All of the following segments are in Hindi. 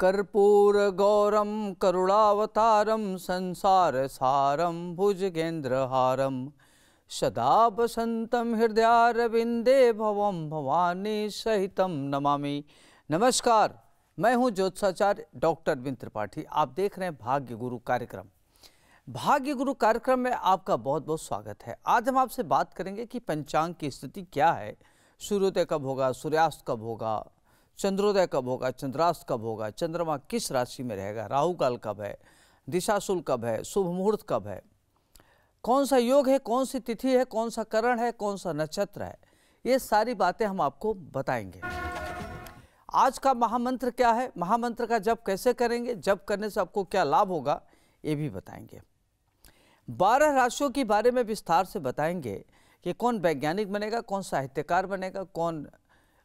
कर्पूर गौरम संसार सारम संसारसारं भुजगेन्द्रहारं सदा वसन्तं हृदयारविन्दे भवं भवानी सहित नमामि नमस्कार मैं हूं ज्योत्साचार्य डॉक्टर अरविंद त्रिपाठी आप देख रहे हैं भाग्य गुरु कार्यक्रम भाग्य गुरु कार्यक्रम में आपका बहुत बहुत स्वागत है आज हम आपसे बात करेंगे कि पंचांग की स्थिति क्या है सूर्योदय कब होगा सूर्यास्त कब होगा चंद्रोदय कब होगा चंद्रास्त कब होगा चंद्रमा किस राशि में रहेगा राहु काल कब है दिशाशुल कब है शुभ मुहूर्त कब है कौन सा योग है कौन सी तिथि है कौन सा करण है कौन सा नक्षत्र है ये सारी बातें हम आपको बताएंगे आज का महामंत्र क्या है महामंत्र का जब कैसे करेंगे जब करने से आपको क्या लाभ होगा ये भी बताएंगे बारह राशियों के बारे में विस्तार से बताएंगे कि कौन वैज्ञानिक बनेगा कौन साहित्यकार बनेगा कौन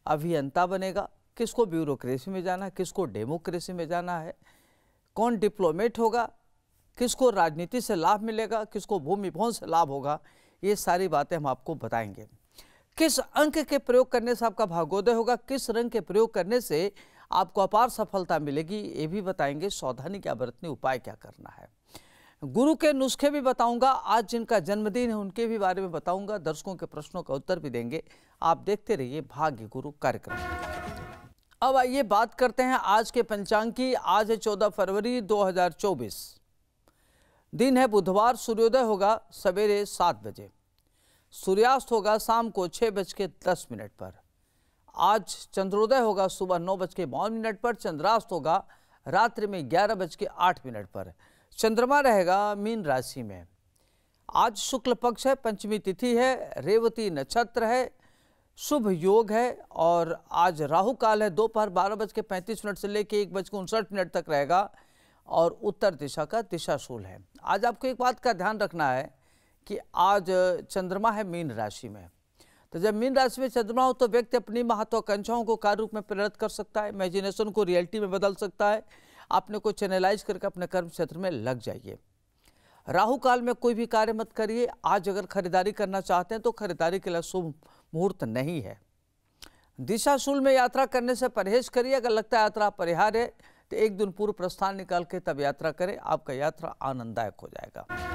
अभियंता बनेगा किसको ब्यूरोक्रेसी में जाना है किसको डेमोक्रेसी में जाना है कौन डिप्लोमेट होगा किसको राजनीति से लाभ मिलेगा किसको भूमि भवन से लाभ होगा ये सारी बातें हम आपको बताएंगे किस अंक के प्रयोग करने से आपका भागोदय होगा किस रंग के प्रयोग करने से आपको अपार सफलता मिलेगी ये भी बताएंगे सावधानी क्या बरतने उपाय क्या करना है गुरु के नुस्खे भी बताऊंगा आज जिनका जन्मदिन है उनके भी बारे में बताऊंगा दर्शकों के प्रश्नों का उत्तर भी देंगे आप देखते रहिए भाग्य गुरु कार्यक्रम अब आइए बात करते हैं आज के पंचांग की आज है चौदह फरवरी 2024 दिन है बुधवार सूर्योदय होगा सवेरे सात बजे सूर्यास्त होगा शाम को छः बज के दस मिनट पर आज चंद्रोदय होगा सुबह नौ बज के बावन मिनट पर चंद्रास्त होगा रात्रि में ग्यारह बज के आठ मिनट पर चंद्रमा रहेगा मीन राशि में आज शुक्ल पक्ष है पंचमी तिथि है रेवती नक्षत्र है शुभ योग है और आज राहु काल है दोपहर बारह बज के पैंतीस मिनट से लेकर एक बज के उनसठ मिनट तक रहेगा और उत्तर दिशा का दिशाशूल है आज आपको एक बात का ध्यान रखना है कि आज चंद्रमा है मीन राशि में तो जब मीन राशि में चंद्रमा हो तो व्यक्ति अपनी महत्वाकांक्षाओं को कार्य रूप में प्रेरित कर सकता है इमेजिनेशन को रियलिटी में बदल सकता है आपने को चैनलाइज करके अपने कर्म क्षेत्र में लग जाइए राहु काल में कोई भी कार्य मत करिए आज अगर खरीदारी करना चाहते हैं तो खरीदारी के लिए शुभ मुहूर्त नहीं है शूल में यात्रा करने से परहेज करिए अगर लगता है यात्रा परिहार है तो एक दिन पूर्व प्रस्थान निकाल के तब यात्रा करें आपका यात्रा आनंददायक हो जाएगा